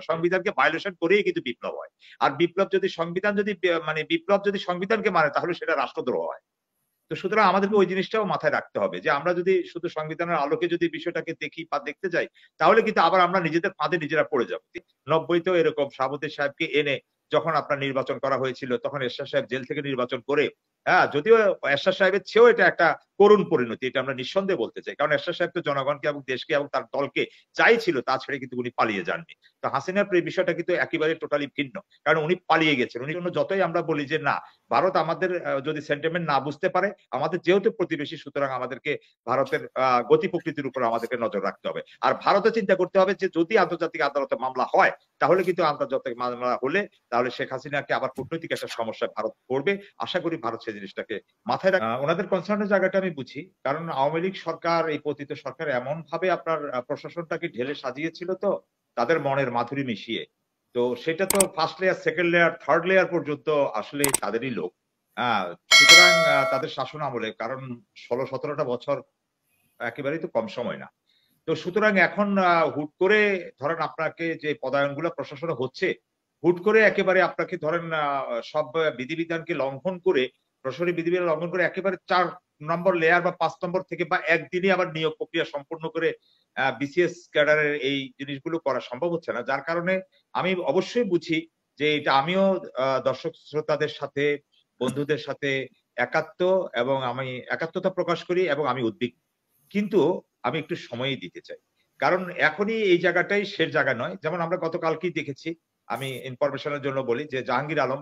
না সংবিধানকে ভায়োলেশন করেই কিন্তু বিপ্লব হয় আর বিপ্লব যদি সংবিধান যদি মানে বিপ্লব যদি সংবিধানকে মানে তাহলে সেটা রাষ্ট্রদ্রোহ হয় তো সুতরাং আমাদেরকে ওই জিনিসটাও মাথায় রাখতে হবে যে আমরা যদি শুধু সংবিধানের আলোকে যদি বিষয়টাকে দেখি বা দেখতে যাই তাহলে কিন্তু আবার আমরা নিজেদের ফাঁদে নিজেরা পড়ে যাবো নব্বইতেও এরকম সাবুদ্দিন সাহেবকে এনে যখন আপনার নির্বাচন করা হয়েছিল তখন এরশাদ সাহেব জেল থেকে নির্বাচন করে হ্যাঁ যদিও এরশাদ সাহেবের চেয়েও এটা একটা করুণ পরিণতি এটা আমরা নিঃসন্দেহে বলতে চাই কারণ এরশাদ সাহেব তো জনগণকে এবং দেশকে এবং তার দলকে চাইছিল তা ছেড়ে কিন্তু উনি পালিয়ে যাননি তো হাসিনার এই বিষয়টা কিন্তু একেবারে টোটালি ভিন্ন কারণ উনি পালিয়ে গেছেন উনি জন্য যতই আমরা বলি যে না ভারত আমাদের যদি সেন্টিমেন্ট না বুঝতে পারে আমাদের যেহেতু প্রতিবেশী সুতরাং আমাদেরকে ভারতের গতি প্রকৃতির উপর আমাদেরকে নজর রাখতে হবে আর ভারতে চিন্তা করতে হবে যে যদি আন্তর্জাতিক আদালতে মামলা হয় তাহলে কিন্তু আন্তর্জাতিক মামলা হলে তাহলে শেখ হাসিনাকে আবার কূটনৈতিক একটা সমস্যায় ভারত পড়বে আশা করি ভারত সেদিন জিনিসটাকে মাথায় রাখা ওনাদের কনসার্নের জায়গাটা আমি বুঝি কারণ আওয়ামী লীগ সরকার এই পতিত সরকার এমন ভাবে আপনার প্রশাসনটাকে ঢেলে সাজিয়েছিল তো তাদের মনের মাধুরী মিশিয়ে তো সেটা তো first layer second layer third layer পর্যন্ত আসলে তাদেরই লোক সুতরাং তাদের শাসন আমলে কারণ ষোলো সতেরোটা বছর একেবারেই তো কম সময় না তো সুতরাং এখন হুট করে ধরেন আপনাকে যে পদায়নগুলো প্রশাসনে হচ্ছে হুট করে একেবারে আপনাকে ধরেন সব বিধিবিধানকে লঙ্ঘন করে রসরি বিধিবিধান লঙ্ঘন করে একেবারে চার নম্বর লেয়ার বা পাঁচ নম্বর থেকে বা একদিনই আবার নিয়োগ প্রক্রিয়া সম্পূর্ণ করে বিসিএস ক্যাডারের এই জিনিসগুলো করা সম্ভব হচ্ছে না যার কারণে আমি অবশ্যই বুঝি যে এটা আমিও দর্শক শ্রোতাদের সাথে বন্ধুদের সাথে একাত্ম এবং আমি একাত্মতা প্রকাশ করি এবং আমি উদ্বিগ্ন কিন্তু আমি একটু সময়ই দিতে চাই কারণ এখনই এই জায়গাটাই শেষ জায়গা নয় যেমন আমরা গতকালকেই দেখেছি আমি ইনফরমেশনের জন্য বলি যে জাহাঙ্গীর আলম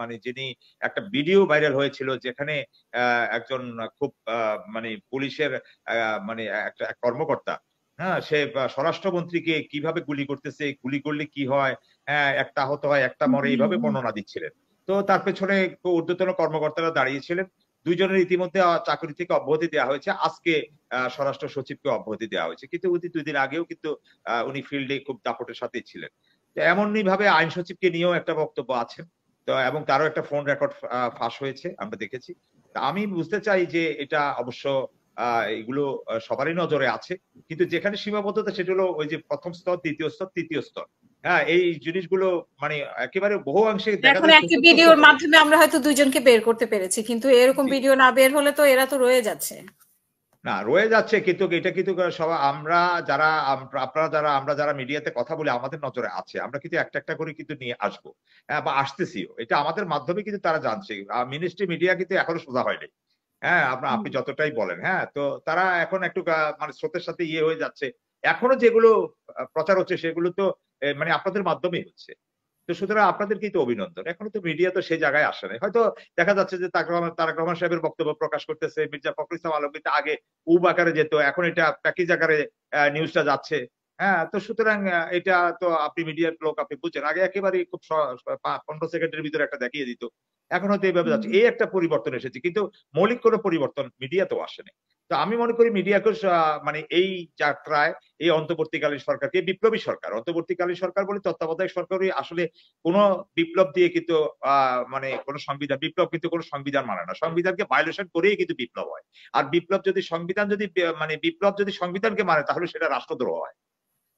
মানে যিনি একটা ভিডিও ভাইরাল হয়েছিল যেখানে একজন খুব মানে পুলিশের মানে একটা কর্মকর্তা হ্যাঁ সে স্বরাষ্ট্রমন্ত্রীকে কিভাবে গুলি করতেছে গুলি করলে কি হয় হ্যাঁ একটা আহত হয় একটা মরে এইভাবে বর্ণনা দিচ্ছিলেন তো তার পেছনে ঊর্ধ্বতন কর্মকর্তারা দাঁড়িয়েছিলেন দুইজনের ইতিমধ্যে চাকরি থেকে অব্যাহতি দেওয়া হয়েছে আজকে স্বরাষ্ট্র সচিবকে অব্যাহতি দেওয়া হয়েছে কিন্তু উনি দুই দিন আগেও কিন্তু উনি ফিল্ডে খুব দাপটের সাথে ছিলেন তো ভাবে আইন সচিবকে নিয়েও একটা বক্তব্য আছে তো এবং তারও একটা ফোন রেকর্ড ফাঁস হয়েছে আমরা দেখেছি আমি বুঝতে চাই যে এটা অবশ্য এগুলো সবারই নজরে আছে কিন্তু যেখানে সীমাবদ্ধতা সেটা হলো ওই যে প্রথম স্তর দ্বিতীয় স্তর তৃতীয় স্তর হ্যাঁ এই জিনিসগুলো মানে একেবারে বহু অংশে এখন একটা ভিডিওর মাধ্যমে আমরা হয়তো দুজনকে বের করতে পেরেছি কিন্তু এরকম ভিডিও না বের হলে তো এরা তো রয়ে যাচ্ছে না রয়ে যাচ্ছে কিন্তু এটা কিন্তু সব আমরা যারা আপনারা যারা আমরা যারা মিডিয়াতে কথা বলি আমাদের নজরে আছে আমরা কিন্তু একটা একটা করে কিন্তু নিয়ে আসবো হ্যাঁ বা আসতেছিও এটা আমাদের মাধ্যমে কিন্তু তারা জানছে মিনিস্ট্রি মিডিয়া কিন্তু এখনো সোজা হয়নি হ্যাঁ আপনার আপনি যতটাই বলেন হ্যাঁ তো তারা এখন একটু মানে স্রোতের সাথে ইয়ে হয়ে যাচ্ছে এখনো যেগুলো প্রচার হচ্ছে সেগুলো তো মানে আপনাদের মাধ্যমেই হচ্ছে তো সুতরাং আপনাদেরকেই তো অভিনন্দন এখনো তো মিডিয়া তো সেই জায়গায় আসে নাই হয়তো দেখা যাচ্ছে যে তাক রহমান তারক রহমান সাহেবের বক্তব্য প্রকাশ করতেছে মির্জা ফখরুল ইসলাম আলমগীর আগে উব আকারে যেত এখন এটা প্যাকেজ আকারে নিউজটা যাচ্ছে হ্যাঁ তো সুতরাং এটা তো আপনি মিডিয়ার লোক আপনি বুঝছেন আগে একেবারে খুব পনেরো সেকেন্ডের ভিতরে একটা দেখিয়ে দিত এখন হয়তো এইভাবে যাচ্ছে এই একটা পরিবর্তন এসেছে কিন্তু মৌলিক কোনো পরিবর্তন মিডিয়া তো আসেনি তো আমি মনে করি মিডিয়াকে মানে এই যাত্রায় এই অন্তর্বর্তীকালীন সরকারকে বিপ্লবী সরকার অন্তর্বর্তীকালীন সরকার বলে তত্ত্বাবধায়ক সরকারই আসলে কোনো বিপ্লব দিয়ে কিন্তু মানে কোন সংবিধান বিপ্লব কিন্তু কোনো সংবিধান মানে না সংবিধানকে ভায়োলেশন করেই কিন্তু বিপ্লব হয় আর বিপ্লব যদি সংবিধান যদি মানে বিপ্লব যদি সংবিধানকে মানে তাহলে সেটা রাষ্ট্রদ্রোহ হয়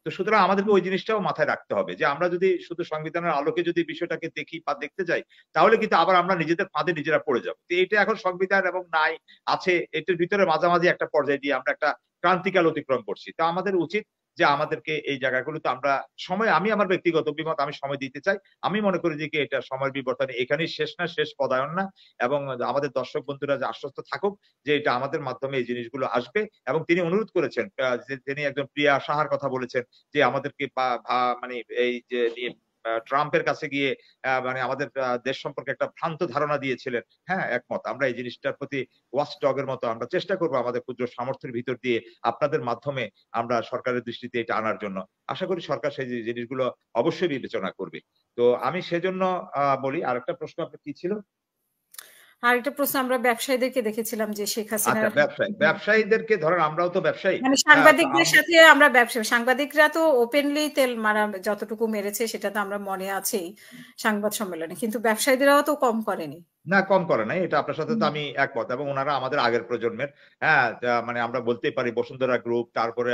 তো সুতরাং আমাদেরকে ওই জিনিসটাও মাথায় রাখতে হবে যে আমরা যদি শুধু সংবিধানের আলোকে যদি বিষয়টাকে দেখি বা দেখতে যাই তাহলে কিন্তু আবার আমরা নিজেদের ফাঁদে নিজেরা পড়ে যাবো তো এটা এখন সংবিধান এবং নাই আছে এটার ভিতরে মাঝামাঝি একটা পর্যায়ে দিয়ে আমরা একটা ক্রান্তিকাল অতিক্রম করছি তা আমাদের উচিত যে আমাদেরকে এই জায়গাগুলোতে আমরা সময় আমি আমার ব্যক্তিগত বিমত আমি সময় দিতে চাই আমি মনে করি যে এটা সময়ের বিবর্তনে এখানেই শেষ না শেষ পদায়ন না এবং আমাদের দর্শক বন্ধুরা যে আশ্বস্ত থাকুক যে এটা আমাদের মাধ্যমে এই জিনিসগুলো আসবে এবং তিনি অনুরোধ করেছেন তিনি একজন প্রিয়া সাহার কথা বলেছেন যে আমাদেরকে মানে এই যে ট্রাম্পের কাছে গিয়ে মানে আমাদের দেশ সম্পর্কে একটা ভ্রান্ত ধারণা দিয়েছিলেন হ্যাঁ একমত আমরা এই জিনিসটার প্রতি ওয়াচ মতো আমরা চেষ্টা করব আমাদের ক্ষুদ্র সামর্থ্যের ভিতর দিয়ে আপনাদের মাধ্যমে আমরা সরকারের দৃষ্টিতে এটা আনার জন্য আশা করি সরকার সেই জিনিসগুলো অবশ্যই বিবেচনা করবে তো আমি সেজন্য বলি আর একটা প্রশ্ন আপনার কি ছিল আর একটা প্রশ্ন আমরা ব্যবসায়ীদেরকে দেখেছিলাম যে শেখ হাসিনা আচ্ছা, ব্যবসায়ী ব্যবসায়ীদেরকে ধরেন আমরাও তো ব্যবসায়ী মানে সাংবাদিকদের সাথে আমরা ব্যবসা সাংবাদিকরা তো ওপেনলি তেল মারা যতটুকু মেরেছে সেটা তো আমরা মনে আছেই সাংবাদ সম্মেলনে কিন্তু ব্যবসায়ীদেরাও তো কম করেনি না কম করে নাই এটা আপনার সাথে তো আমি একমত এবং ওনারা আমাদের আগের প্রজন্মের হ্যাঁ মানে আমরা বলতেই পারি বসুন্ধরা গ্রুপ তারপরে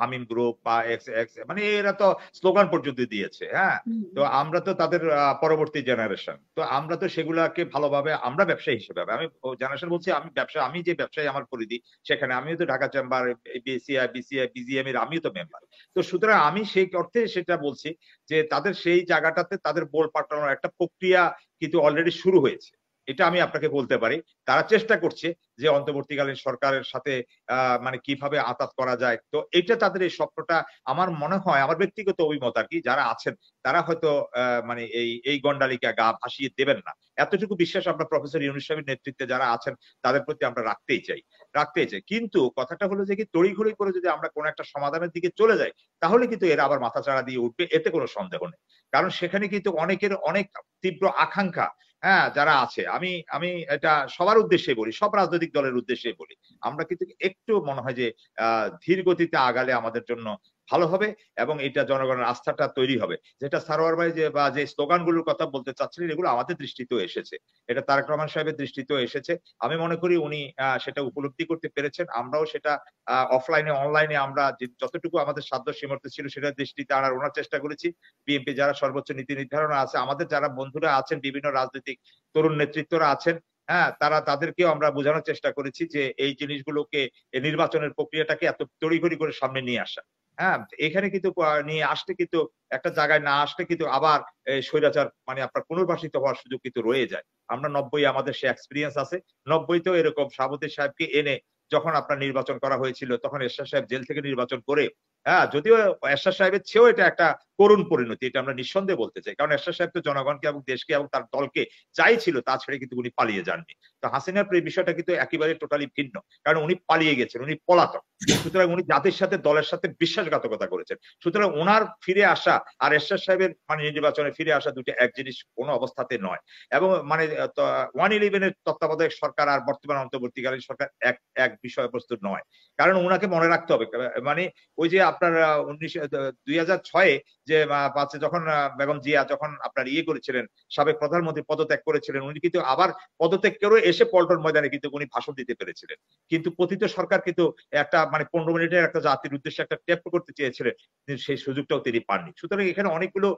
হামিম গ্রুপ বা এক্স এক্স মানে এরা তো স্লোগান পর্যন্ত দিয়েছে হ্যাঁ তো আমরা তো তাদের পরবর্তী জেনারেশন তো আমরা তো সেগুলাকে ভালোভাবে আমরা ব্যবসায়ী হিসেবে আমি জেনারেশন বলছি আমি ব্যবসা আমি যে ব্যবসায়ী আমার পরিধি সেখানে আমিও তো Dhaka chamber BCI BCI BGM এর আমিও তো মেম্বার তো সুতরাং আমি সেই অর্থে সেটা বলছি যে তাদের সেই জায়গাটাতে তাদের বোল পাঠানোর একটা প্রক্রিয়া কিন্তু অলরেডি শুরু হয়েছে এটা আমি আপনাকে বলতে পারি তারা চেষ্টা করছে যে অন্তর্বর্তীকালীন সরকারের সাথে মানে কিভাবে আতাত করা যায় তো এটা তাদের এই স্বপ্নটা আমার মনে হয় আমার ব্যক্তিগত অভিমত আর কি যারা আছেন তারা হয়তো মানে এই এই গন্ডালিকা গা ভাসিয়ে দেবেন না এতটুকু বিশ্বাস আমরা প্রফেসর ইউনুস সাহেবের নেতৃত্বে যারা আছেন তাদের প্রতি আমরা রাখতেই চাই রাখতেই চাই কিন্তু কথাটা হলো যে কি তড়িঘড়ি করে যদি আমরা কোনো একটা সমাধানের দিকে চলে যাই তাহলে কিন্তু এরা আবার মাথা চাড়া দিয়ে উঠবে এতে কোনো সন্দেহ নেই কারণ সেখানে কিন্তু অনেকের অনেক তীব্র আকাঙ্ক্ষা হ্যাঁ যারা আছে আমি আমি এটা সবার উদ্দেশ্যে বলি সব রাজনৈতিক দলের উদ্দেশ্যে বলি আমরা কিন্তু একটু মনে হয় যে আহ ধীর গতিতে আগালে আমাদের জন্য ভালো হবে এবং এটা জনগণের আস্থাটা তৈরি হবে যেটা সারোয়ার ভাই যে বা যে স্লোগানগুলোর কথা বলতে চাচ্ছিলেন এগুলো আমাদের দৃষ্টিতেও এসেছে এটা তারেক রহমান সাহেবের দৃষ্টিতেও এসেছে আমি মনে করি উনি সেটা উপলব্ধি করতে পেরেছেন আমরাও সেটা অফলাইনে অনলাইনে আমরা যতটুকু আমাদের সাধ্য সীমর্ত ছিল সেটা দৃষ্টিতে আনার ওনার চেষ্টা করেছি বিএনপি যারা সর্বোচ্চ নীতি নির্ধারণ আছে আমাদের যারা বন্ধুরা আছেন বিভিন্ন রাজনৈতিক তরুণ নেতৃত্বরা আছেন হ্যাঁ তারা তাদেরকেও আমরা বোঝানোর চেষ্টা করেছি যে এই জিনিসগুলোকে নির্বাচনের প্রক্রিয়াটাকে এত তড়িঘড়ি করে সামনে নিয়ে আসা হ্যাঁ এখানে কিন্তু নিয়ে আসলে কিন্তু একটা জায়গায় না আসলে কিন্তু আবার স্বৈরাচার মানে আপনার পুনর্বাসিত হওয়ার সুযোগ কিন্তু রয়ে যায় আমরা নব্বই আমাদের সে এক্সপিরিয়েন্স আছে নব্বইতেও এরকম সাবুদ্দিন সাহেবকে এনে যখন আপনার নির্বাচন করা হয়েছিল তখন এরশাদ সাহেব জেল থেকে নির্বাচন করে হ্যাঁ যদিও এরশাদ সাহেবের চেয়েও এটা একটা করুণ পরিণতি এটা আমরা নিঃসন্দেহে বলতে চাই কারণ এরশাদ সাহেব তো জনগণকে এবং দেশকে এবং তার দলকে চাইছিল তা ছেড়ে কিন্তু উনি পালিয়ে যাননি তো হাসিনার প্রিয় বিষয়টা কিন্তু একেবারে টোটালি ভিন্ন কারণ উনি পালিয়ে গেছেন উনি পলাতক সুতরাং উনি জাতির সাথে দলের সাথে বিশ্বাসঘাতকতা করেছেন সুতরাং ওনার ফিরে আসা আর এরশাদ সাহেবের মানে নির্বাচনে ফিরে আসা দুটি এক জিনিস কোনো অবস্থাতে নয় এবং মানে ওয়ান ইলেভেনের তত্ত্বাবধায়ক সরকার আর বর্তমান অন্তর্বর্তীকালীন সরকার এক এক বিষয়বস্তু নয় কারণ ওনাকে মনে রাখতে হবে মানে ওই যে আপনার উনিশ দুই হাজার ছয়ে যে পাঁচে যখন বেগম জিয়া যখন আপনার ইয়ে করেছিলেন সাবেক প্রধানমন্ত্রী পদত্যাগ করেছিলেন উনি কিন্তু আবার পদত্যাগ করে এসে পল্টন ময়দানে কিন্তু উনি ভাষণ দিতে পেরেছিলেন কিন্তু কথিত সরকার কিন্তু একটা মানে পনেরো মিনিটের একটা জাতির উদ্দেশ্যে একটা ট্যাপ করতে চেয়েছিলেন সেই সুযোগটাও তিনি পাননি সুতরাং এখানে অনেকগুলো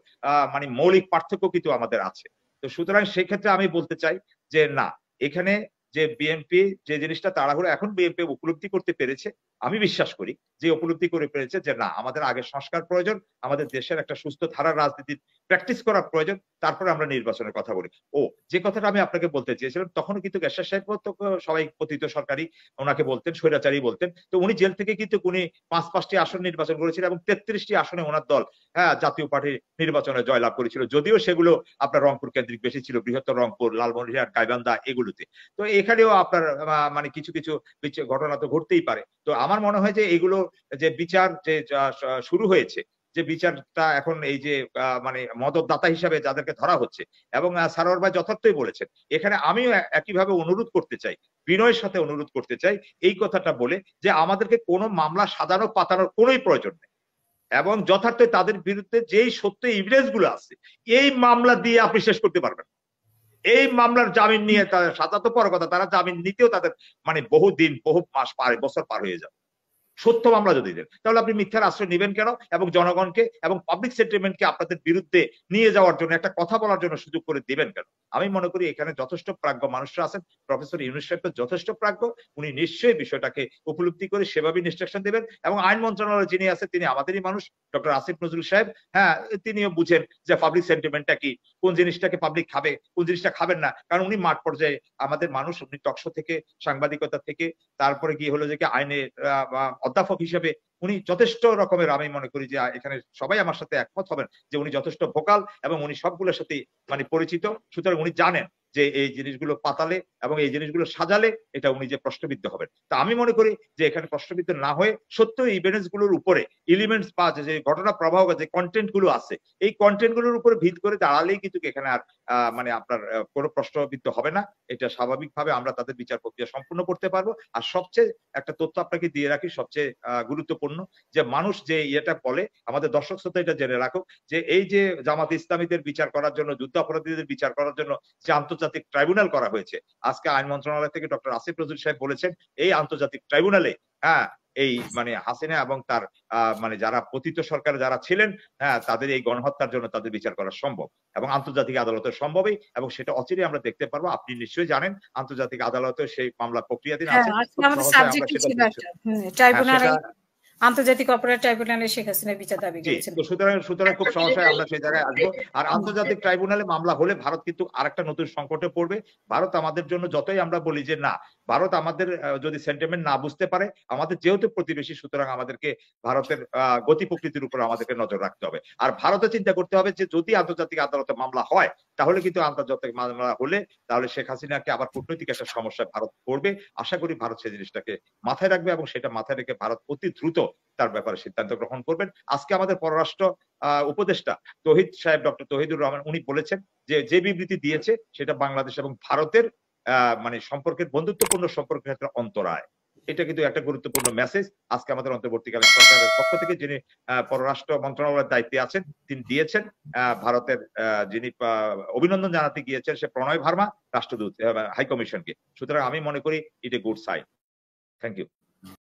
মানে মৌলিক পার্থক্য কিন্তু আমাদের আছে তো সুতরাং সেক্ষেত্রে আমি বলতে চাই যে না এখানে যে বিএনপি যে জিনিসটা তাড়াহুড়ো এখন বিএনপি উপলব্ধি করতে পেরেছে আমি বিশ্বাস করি যে উপলব্ধি করে পেরেছে যে না আমাদের আগে সংস্কার প্রয়োজন আমাদের দেশের একটা সুস্থ ধারার রাজনীতি প্র্যাকটিস করার প্রয়োজন তারপরে আমরা নির্বাচনের কথা বলি ও যে কথাটা আমি আপনাকে বলতে চেয়েছিলাম তখন কিন্তু গ্যাসার সাহেব তো সবাই পতিত সরকারি ওনাকে বলতেন স্বৈরাচারী বলতেন তো উনি জেল থেকে কিন্তু উনি পাঁচ পাঁচটি আসন নির্বাচন করেছিল এবং তেত্রিশটি আসনে ওনার দল হ্যাঁ জাতীয় পার্টির নির্বাচনে জয়লাভ করেছিল যদিও সেগুলো আপনার রংপুর কেন্দ্রিক বেশি ছিল বৃহত্তর রংপুর লালমনিরহাট গাইবান্ধা এগুলোতে তো এখানেও আপনার মানে কিছু কিছু ঘটনা তো ঘটতেই পারে তো আমার মনে হয় যে এগুলো যে বিচার যে শুরু হয়েছে যে বিচারটা এখন এই যে মানে মদতদাতা হিসাবে যাদেরকে ধরা হচ্ছে এবং সারোয়ার ভাই যথার্থই বলেছেন এখানে আমিও একইভাবে অনুরোধ করতে চাই বিনয়ের সাথে অনুরোধ করতে চাই এই কথাটা বলে যে আমাদেরকে কোনো মামলা সাজানো পাতানোর কোনোই প্রয়োজন নেই এবং যথার্থ তাদের বিরুদ্ধে যেই সত্য ইভিডেন্স গুলো আছে এই মামলা দিয়ে আপনি শেষ করতে পারবেন এই মামলার জামিন নিয়ে তাদের সাজা তো পর কথা তারা জামিন নিতেও তাদের মানে বহুদিন বহু মাস পার বছর পার হয়ে যাবে সত্য মামলা যদি দেন তাহলে আপনি মিথ্যার আশ্রয় নেবেন কেন এবং জনগণকে এবং পাবলিক সেন্টিমেন্টকে আপনাদের বিরুদ্ধে নিয়ে যাওয়ার জন্য একটা কথা বলার জন্য সুযোগ করে দিবেন কেন আমি মনে করি এখানে যথেষ্ট প্রাজ্ঞ মানুষরা আছেন প্রফেসর ইউনুস সাহেব তো যথেষ্ট প্রাজ্ঞ উনি নিশ্চয়ই বিষয়টাকে উপলব্ধি করে সেভাবে ইনস্ট্রাকশন দেবেন এবং আইন মন্ত্রণালয় যিনি আছে তিনি আমাদেরই মানুষ ডক্টর আসিফ নজরুল সাহেব হ্যাঁ তিনিও বুঝেন যে পাবলিক সেন্টিমেন্টটা কি কোন জিনিসটাকে পাবলিক খাবে কোন জিনিসটা খাবেন না কারণ উনি মাঠ পর্যায়ে আমাদের মানুষ উনি টকশো থেকে সাংবাদিকতা থেকে তারপরে গিয়ে হলো যে আইনে অধ্যাপক হিসেবে উনি যথেষ্ট রকমের আমি মনে করি যে এখানে সবাই আমার সাথে একমত হবেন যে উনি যথেষ্ট ভোকাল এবং উনি সবগুলোর সাথে মানে পরিচিত সুতরাং উনি জানেন যে এই জিনিসগুলো পাতালে এবং এই জিনিসগুলো সাজালে এটা উনি যে প্রশ্নবিদ্ধ হবে তা আমি মনে করি যে এখানে প্রশ্নবিদ্ধ না হয়ে সত্য ইভেন্টস গুলোর উপরে ইলিমেন্টস বা যে ঘটনা প্রবাহ যে কন্টেন্ট গুলো আছে এই কন্টেন্ট গুলোর উপরে ভিত করে দাঁড়ালেই কিন্তু এখানে আর মানে আপনার কোনো প্রশ্নবিদ্ধ হবে না এটা স্বাভাবিকভাবে আমরা তাদের বিচার প্রক্রিয়া সম্পূর্ণ করতে পারবো আর সবচেয়ে একটা তথ্য আপনাকে দিয়ে রাখি সবচেয়ে গুরুত্বপূর্ণ যে মানুষ যে ইয়েটা বলে আমাদের দর্শক শ্রোতা এটা জেনে রাখুক যে এই যে জামাত ইসলামীদের বিচার করার জন্য যুদ্ধাপরাধীদের বিচার করার জন্য যে আন্তর্জাতিক আন্তর্জাতিক ট্রাইব্যুনাল করা হয়েছে আজকে আইন মন্ত্রণালয় থেকে ডক্টর আসিফ নজরুল সাহেব বলেছেন এই আন্তর্জাতিক ট্রাইব্যুনালে হ্যাঁ এই মানে হাসিনা এবং তার মানে যারা পতিত সরকার যারা ছিলেন হ্যাঁ তাদের এই গণহত্যার জন্য তাদের বিচার করা সম্ভব এবং আন্তর্জাতিক আদালতে সম্ভবই এবং সেটা অচিরে আমরা দেখতে পারবো আপনি নিশ্চয়ই জানেন আন্তর্জাতিক আদালতে সেই মামলা প্রক্রিয়া হ্যাঁ, আছে আন্তর্জাতিক অপরাধ ট্রাইব্যুনালে শেখ হাসিনা বিচার দাবি করেছেন সুতরাং সুতরাং খুব সমস্যায় আমরা সেই জায়গায় আসবো আর আন্তর্জাতিক ট্রাইব্যুনালে মামলা হলে ভারত কিন্তু আরেকটা নতুন সংকটে পড়বে ভারত আমাদের জন্য যতই আমরা বলি যে না ভারত আমাদের যদি সেন্টিমেন্ট না বুঝতে পারে আমাদের যেহেতু প্রতিবেশী সুতরাং আমাদেরকে ভারতের গতি প্রকৃতির উপর আমাদেরকে নজর রাখতে হবে আর ভারতে চিন্তা করতে হবে যে যদি আন্তর্জাতিক আদালতে মামলা হয় তাহলে কিন্তু আন্তর্জাতিক মামলা হলে তাহলে শেখ হাসিনাকে আবার কূটনৈতিক একটা সমস্যা ভারত করবে আশা করি ভারত সেই জিনিসটাকে মাথায় রাখবে এবং সেটা মাথায় রেখে ভারত অতি দ্রুত তার ব্যাপারে সিদ্ধান্ত গ্রহণ করবেন আজকে আমাদের পররাষ্ট্র উপদেষ্টা তহিদ সাহেব ডক্টর তহিদুর রহমান উনি বলেছেন যে যে বিবৃতি দিয়েছে সেটা বাংলাদেশ এবং ভারতের মানে সম্পর্কের বন্ধুত্বপূর্ণ সম্পর্কের ক্ষেত্রে অন্তরায় এটা কিন্তু একটা গুরুত্বপূর্ণ মেসেজ আজকে আমাদের অন্তর্বর্তীকালে সরকারের পক্ষ থেকে যিনি পররাষ্ট্র মন্ত্রণালয়ের দায়িত্বে আছেন তিনি দিয়েছেন ভারতের যিনি অভিনন্দন জানাতে গিয়েছেন সে প্রণয় ভার্মা রাষ্ট্রদূত হাইকমিশনকে সুতরাং আমি মনে করি it a good sign thank you